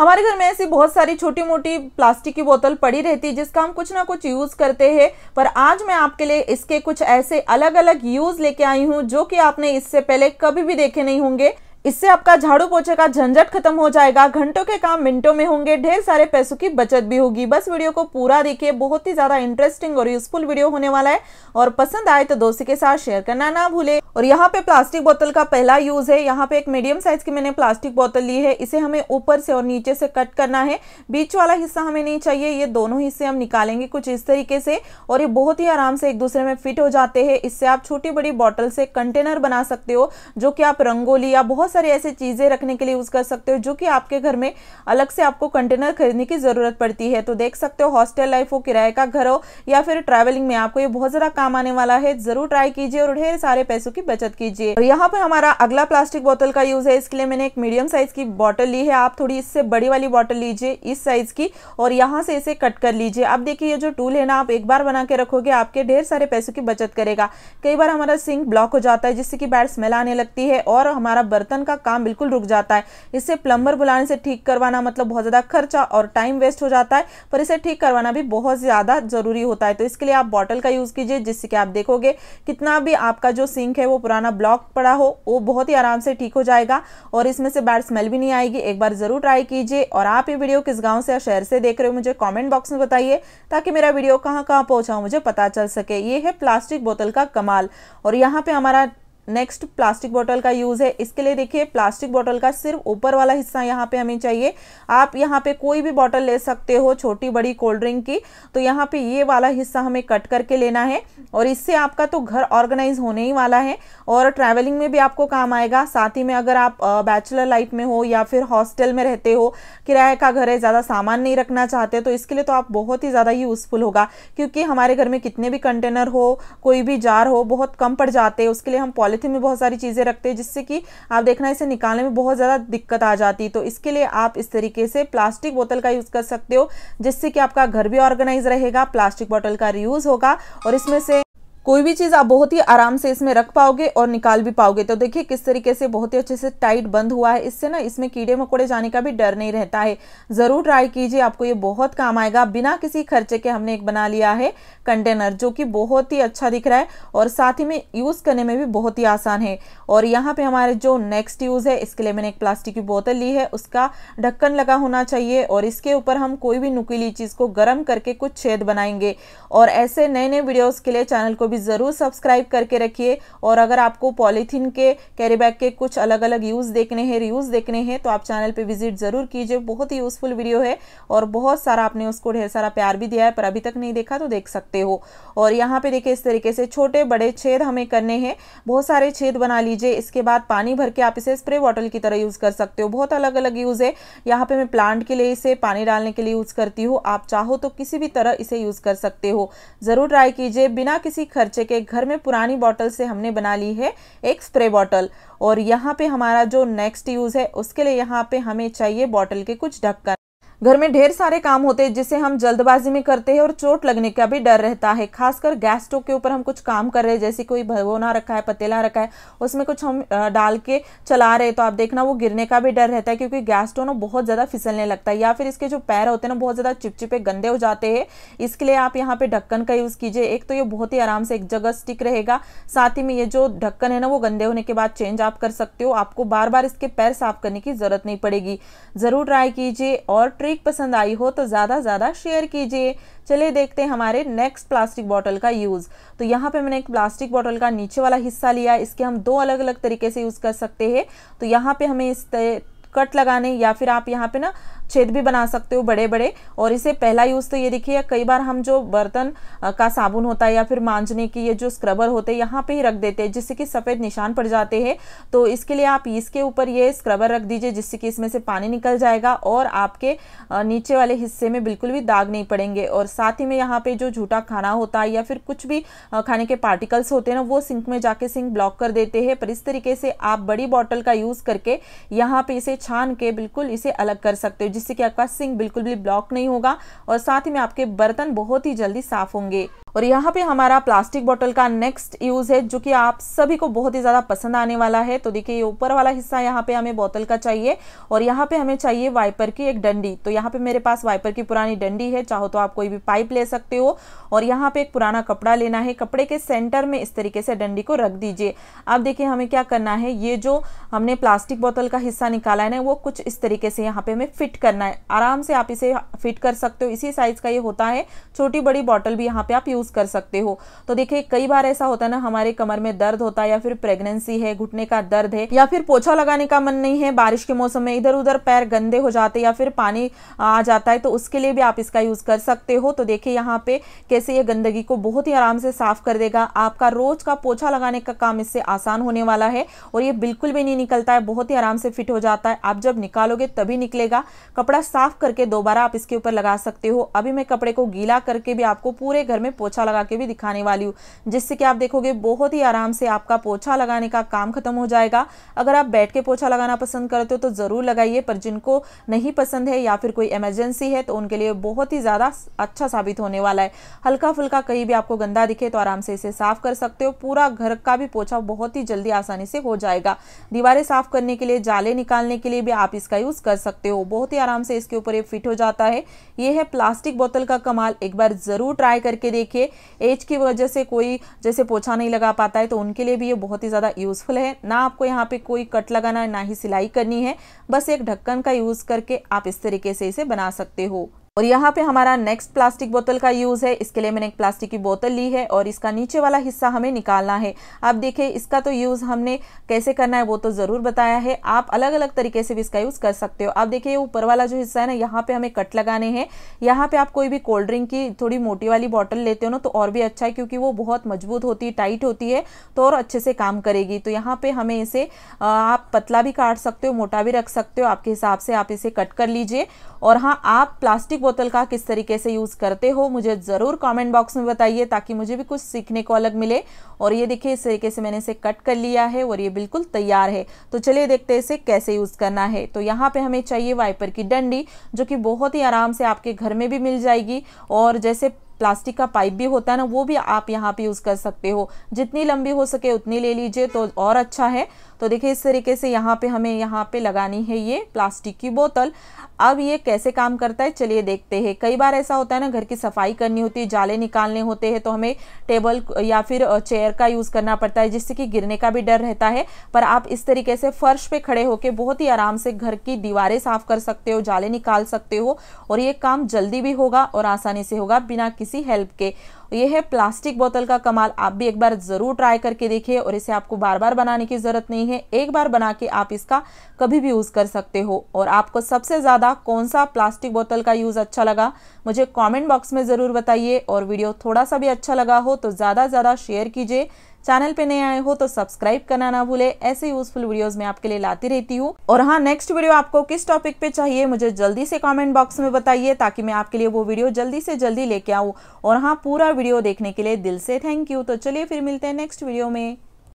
हमारे घर में ऐसी बहुत सारी छोटी मोटी प्लास्टिक की बोतल पड़ी रहती है जिसका हम कुछ ना कुछ यूज़ करते हैं पर आज मैं आपके लिए इसके कुछ ऐसे अलग अलग यूज़ लेके आई हूँ जो कि आपने इससे पहले कभी भी देखे नहीं होंगे इससे आपका झाड़ू पोछे का झंझट खत्म हो जाएगा घंटों के काम मिनटों में होंगे ढेर सारे पैसों की बचत भी होगी बस वीडियो को पूरा देखिए बहुत ही ज्यादा इंटरेस्टिंग और यूजफुल वीडियो होने वाला है और पसंद आए तो दोस्तों के साथ शेयर करना ना भूले और यहाँ पे प्लास्टिक बोतल का पहला यूज है यहाँ पे एक मीडियम साइज की मैंने प्लास्टिक बोतल ली है इसे हमें ऊपर से और नीचे से कट करना है बीच वाला हिस्सा हमें नहीं चाहिए ये दोनों हिस्से हम निकालेंगे कुछ इस तरीके से और ये बहुत ही आराम से एक दूसरे में फिट हो जाते हैं इससे आप छोटी बड़ी बॉटल से कंटेनर बना सकते हो जो कि आप रंगोली या बहुत बहुत सारी ऐसी चीज़ें रखने के लिए यूज़ कर सकते हो जो कि आपके घर में अलग से आपको कंटेनर खरीदने की ज़रूरत पड़ती है तो देख सकते हो हॉस्टल लाइफ हो किराए का घर हो या फिर ट्रैवलिंग में आपको ये बहुत ज़्यादा काम आने वाला है ज़रूर ट्राई कीजिए और ढेर सारे पैसों की बचत कीजिए और यहाँ पर हमारा अगला प्लास्टिक बोतल का यूज़ है इसके लिए मैंने एक मीडियम साइज़ की बॉटल ली है आप थोड़ी इससे बड़ी वाली बॉटल लीजिए इस साइज़ की और यहाँ से इसे कट कर लीजिए अब देखिए ये जो टूल है ना आप एक बार बना के रखोगे आपके ढेर सारे पैसों की बचत करेगा कई बार हमारा सिंक ब्लॉक हो जाता है जिससे कि बैड स्मेल आने लगती है और हमारा बर्तन कंस्ट्रक्शन का काम बिल्कुल रुक जाता है इससे प्लम्बर बुलाने से ठीक करवाना मतलब बहुत ज़्यादा खर्चा और टाइम वेस्ट हो जाता है पर इसे ठीक करवाना भी बहुत ज़्यादा ज़रूरी होता है तो इसके लिए आप बॉटल का यूज़ कीजिए जिससे कि आप देखोगे कितना भी आपका जो सिंक है वो पुराना ब्लॉक पड़ा हो वो बहुत ही आराम से ठीक हो जाएगा और इसमें से बैड स्मेल भी नहीं आएगी एक बार ज़रूर ट्राई कीजिए और आप ये वीडियो किस गाँव से या शहर से देख रहे हो मुझे कॉमेंट बॉक्स में बताइए ताकि मेरा वीडियो कहाँ कहाँ पहुँचा मुझे पता चल सके ये है प्लास्टिक बोतल का कमाल और यहाँ पे हमारा नेक्स्ट प्लास्टिक बॉटल का यूज़ है इसके लिए देखिए प्लास्टिक बॉटल का सिर्फ ऊपर वाला हिस्सा यहाँ पे हमें चाहिए आप यहाँ पे कोई भी बॉटल ले सकते हो छोटी बड़ी कोल्ड ड्रिंक की तो यहाँ पे ये वाला हिस्सा हमें कट करके लेना है और इससे आपका तो घर ऑर्गेनाइज होने ही वाला है और ट्रैवलिंग में भी आपको काम आएगा साथ ही में अगर आप बैचलर लाइफ में हो या फिर हॉस्टल में रहते हो किराए का घर है ज़्यादा सामान नहीं रखना चाहते तो इसके लिए तो आप बहुत ही ज़्यादा यूज़फुल होगा क्योंकि हमारे घर में कितने भी कंटेनर हो कोई भी जार हो बहुत कम पड़ जाते हैं उसके लिए हम पॉलिथीन पॉलीथिन में बहुत सारी चीज़ें रखते हैं जिससे कि आप देखना इसे निकालने में बहुत ज़्यादा दिक्कत आ जाती है तो इसके लिए आप इस तरीके से प्लास्टिक बोतल का यूज़ कर सकते हो जिससे कि आपका घर भी ऑर्गेनाइज रहेगा प्लास्टिक बॉटल का यूज़ होगा और इसमें से कोई भी चीज़ आप बहुत ही आराम से इसमें रख पाओगे और निकाल भी पाओगे तो देखिए किस तरीके से बहुत ही अच्छे से टाइट बंद हुआ है इससे ना इसमें कीड़े मकोड़े जाने का भी डर नहीं रहता है ज़रूर ट्राई कीजिए आपको ये बहुत काम आएगा बिना किसी खर्चे के हमने एक बना लिया है कंटेनर जो कि बहुत ही अच्छा दिख रहा है और साथ ही में यूज़ करने में भी बहुत ही आसान है और यहाँ पर हमारे जो नेक्स्ट यूज़ है इसके लिए मैंने एक प्लास्टिक की बोतल ली है उसका ढक्कन लगा होना चाहिए और इसके ऊपर हम कोई भी नुकीली चीज़ को गर्म करके कुछ छेद बनाएंगे और ऐसे नए नए वीडियोज़ के लिए चैनल को भी ज़रूर सब्सक्राइब करके रखिए और अगर आपको पॉलीथीन के कैरी बैग के कुछ अलग अलग यूज़ देखने हैं रिव्यूज़ देखने हैं तो आप चैनल पर विजिट ज़रूर कीजिए बहुत ही यूज़फुल वीडियो है और बहुत सारा आपने उसको ढेर सारा प्यार भी दिया है पर अभी तक नहीं देखा तो देख सकते हो और यहाँ पर देखिए इस तरीके से छोटे बड़े छेद हमें करने हैं बहुत सारे छेद बना लीजिए इसके बाद पानी भर के आप इसे स्प्रे बॉटल की तरह यूज़ कर सकते हो बहुत अलग अलग यूज़ है यहाँ पे मैं प्लांट के लिए इसे पानी डालने के लिए यूज़ करती हूँ आप चाहो तो किसी भी तरह इसे यूज़ कर सकते हो ज़रूर ट्राई कीजिए बिना किसी खर्चे के घर में पुरानी बॉटल से हमने बना ली है एक स्प्रे बॉटल और यहाँ पे हमारा जो नेक्स्ट यूज़ है उसके लिए यहाँ पे हमें चाहिए बॉटल के कुछ ढक्कन घर में ढेर सारे काम होते हैं जिसे हम जल्दबाजी में करते हैं और चोट लगने का भी डर रहता है खासकर गैस स्टोव के ऊपर हम कुछ काम कर रहे हैं जैसे कोई भगोना रखा है पतीला रखा है उसमें कुछ हम डाल के चला रहे हैं तो आप देखना वो गिरने का भी डर रहता है क्योंकि गैस स्टोव ना बहुत ज़्यादा फिसलने लगता है या फिर इसके जो पैर होते हैं ना बहुत ज़्यादा चिपचिपे गंदे हो जाते हैं इसके लिए आप यहाँ पर ढक्कन का यूज़ कीजिए एक तो ये बहुत ही आराम से एक जगह स्टिक रहेगा साथ ही में ये जो ढक्कन है ना वो गंदे होने के बाद चेंज आप कर सकते हो आपको बार बार इसके पैर साफ करने की ज़रूरत नहीं पड़ेगी ज़रूर ट्राई कीजिए और ट्रिक ट्रिक पसंद आई हो तो ज़्यादा से ज़्यादा शेयर कीजिए चलिए देखते हैं हमारे नेक्स्ट प्लास्टिक बॉटल का यूज़ तो यहाँ पे मैंने एक प्लास्टिक बॉटल का नीचे वाला हिस्सा लिया इसके हम दो अलग अलग तरीके से यूज़ कर सकते हैं तो यहाँ पे हमें इस कट लगाने या फिर आप यहाँ पे ना छेद भी बना सकते हो बड़े बड़े और इसे पहला यूज़ तो ये देखिए कई बार हम जो बर्तन का साबुन होता है या फिर मांजने की ये जो स्क्रबर होते हैं यहाँ पे ही रख देते हैं जिससे कि सफ़ेद निशान पड़ जाते हैं तो इसके लिए आप इसके ऊपर ये स्क्रबर रख दीजिए जिससे कि इसमें से पानी निकल जाएगा और आपके नीचे वाले हिस्से में बिल्कुल भी दाग नहीं पड़ेंगे और साथ ही में यहाँ पे जो झूठा खाना होता है या फिर कुछ भी खाने के पार्टिकल्स होते हैं ना वो सिंक में जाके सिंक ब्लॉक कर देते हैं पर इस तरीके से आप बड़ी बॉटल का यूज़ करके यहाँ पे इसे छान के बिल्कुल इसे अलग कर सकते हो जिससे कि आपका सिंक बिल्कुल भी ब्लॉक नहीं होगा और साथ ही में आपके बर्तन बहुत ही जल्दी साफ होंगे और यहाँ पे हमारा प्लास्टिक बॉटल का नेक्स्ट यूज़ है जो कि आप सभी को बहुत ही ज़्यादा पसंद आने वाला है तो देखिए ये ऊपर वाला हिस्सा यहाँ पे हमें बोतल का चाहिए और यहाँ पे हमें चाहिए वाइपर की एक डंडी तो यहाँ पे मेरे पास वाइपर की पुरानी डंडी है चाहो तो आप कोई भी पाइप ले सकते हो और यहाँ पे एक पुराना कपड़ा लेना है कपड़े के सेंटर में इस तरीके से डंडी को रख दीजिए अब देखिए हमें क्या करना है ये जो हमने प्लास्टिक बोतल का हिस्सा निकाला है ना वो कुछ इस तरीके से यहाँ पे हमें फिट करना है आराम से आप इसे फिट कर सकते हो इसी साइज़ का ये होता है छोटी बड़ी बॉटल भी यहाँ पे आप यूज़ यूज़ कर सकते हो तो देखिए कई बार ऐसा होता है ना हमारे कमर में दर्द होता है या फिर प्रेगनेंसी है घुटने का दर्द है या फिर पोछा लगाने का मन नहीं है बारिश के मौसम में इधर उधर पैर गंदे हो जाते या फिर पानी आ जाता है तो उसके लिए भी आप इसका यूज़ कर सकते हो तो देखिए यहाँ पे कैसे ये गंदगी को बहुत ही आराम से साफ कर देगा आपका रोज का पोछा लगाने का काम इससे आसान होने वाला है और ये बिल्कुल भी नहीं निकलता है बहुत ही आराम से फिट हो जाता है आप जब निकालोगे तभी निकलेगा कपड़ा साफ करके दोबारा आप इसके ऊपर लगा सकते हो अभी मैं कपड़े को गीला करके भी आपको पूरे घर में पोछा पोछा लगा के भी दिखाने वाली हूँ जिससे कि आप देखोगे बहुत ही आराम से आपका पोछा लगाने का काम खत्म हो जाएगा अगर आप बैठ के पोछा लगाना पसंद करते हो तो ज़रूर लगाइए पर जिनको नहीं पसंद है या फिर कोई इमरजेंसी है तो उनके लिए बहुत ही ज़्यादा अच्छा साबित होने वाला है हल्का फुल्का कहीं भी आपको गंदा दिखे तो आराम से इसे साफ़ कर सकते हो पूरा घर का भी पोछा बहुत ही जल्दी आसानी से हो जाएगा दीवारें साफ़ करने के लिए जाले निकालने के लिए भी आप इसका यूज़ कर सकते हो बहुत ही आराम से इसके ऊपर ये फिट हो जाता है ये है प्लास्टिक बोतल का कमाल एक बार ज़रूर ट्राई करके देखिए देखिए एज की वजह से कोई जैसे पोछा नहीं लगा पाता है तो उनके लिए भी ये बहुत ही ज़्यादा यूज़फुल है ना आपको यहाँ पे कोई कट लगाना है ना ही सिलाई करनी है बस एक ढक्कन का यूज़ करके आप इस तरीके से इसे बना सकते हो और यहाँ पे हमारा नेक्स्ट प्लास्टिक बोतल का यूज़ है इसके लिए मैंने एक प्लास्टिक की बोतल ली है और इसका नीचे वाला हिस्सा हमें निकालना है आप देखिए इसका तो यूज़ हमने कैसे करना है वो तो ज़रूर बताया है आप अलग अलग तरीके से भी इसका यूज़ कर सकते हो आप देखिए ऊपर वाला जो हिस्सा है ना यहाँ पे हमें कट लगाने हैं यहाँ पे आप कोई भी कोल्ड ड्रिंक की थोड़ी मोटी वाली बॉटल लेते हो ना तो और भी अच्छा है क्योंकि वो बहुत मजबूत होती है टाइट होती है तो और अच्छे से काम करेगी तो यहाँ पे हमें इसे आप पतला भी काट सकते हो मोटा भी रख सकते हो आपके हिसाब से आप इसे कट कर लीजिए और हाँ आप प्लास्टिक बोतल का किस तरीके से यूज़ करते हो मुझे ज़रूर कमेंट बॉक्स में बताइए ताकि मुझे भी कुछ सीखने को अलग मिले और ये देखिए इस तरीके से मैंने इसे कट कर लिया है और ये बिल्कुल तैयार है तो चलिए देखते हैं इसे कैसे यूज़ करना है तो यहाँ पे हमें चाहिए वाइपर की डंडी जो कि बहुत ही आराम से आपके घर में भी मिल जाएगी और जैसे प्लास्टिक का पाइप भी होता है ना वो भी आप यहाँ पे यूज़ कर सकते हो जितनी लंबी हो सके उतनी ले लीजिए तो और अच्छा है तो देखिए इस तरीके से यहाँ पे हमें यहाँ पे लगानी है ये प्लास्टिक की बोतल अब ये कैसे काम करता है चलिए देखते हैं कई बार ऐसा होता है ना घर की सफाई करनी होती है जाले निकालने होते हैं तो हमें टेबल या फिर चेयर का यूज़ करना पड़ता है जिससे कि गिरने का भी डर रहता है पर आप इस तरीके से फर्श पे खड़े होकर बहुत ही आराम से घर की दीवारें साफ कर सकते हो जाले निकाल सकते हो और ये काम जल्दी भी होगा और आसानी से होगा बिना किसी किसी हेल्प के ये है प्लास्टिक बोतल का कमाल आप भी एक बार ज़रूर ट्राई करके देखिए और इसे आपको बार बार बनाने की ज़रूरत नहीं है एक बार बना के आप इसका कभी भी यूज़ कर सकते हो और आपको सबसे ज़्यादा कौन सा प्लास्टिक बोतल का यूज़ अच्छा लगा मुझे कॉमेंट बॉक्स में ज़रूर बताइए और वीडियो थोड़ा सा भी अच्छा लगा हो तो ज़्यादा से ज़्यादा शेयर कीजिए चैनल पे नए आए हो तो सब्सक्राइब करना ना भूले ऐसे यूजफुल वीडियोस मैं आपके लिए लाती रहती हूँ और हाँ नेक्स्ट वीडियो आपको किस टॉपिक पे चाहिए मुझे जल्दी से कॉमेंट बॉक्स में बताइए ताकि मैं आपके लिए वो वीडियो जल्दी से जल्दी लेके आऊँ और हाँ पूरा वीडियो देखने के लिए दिल से थैंक यू तो चलिए फिर मिलते हैं नेक्स्ट वीडियो में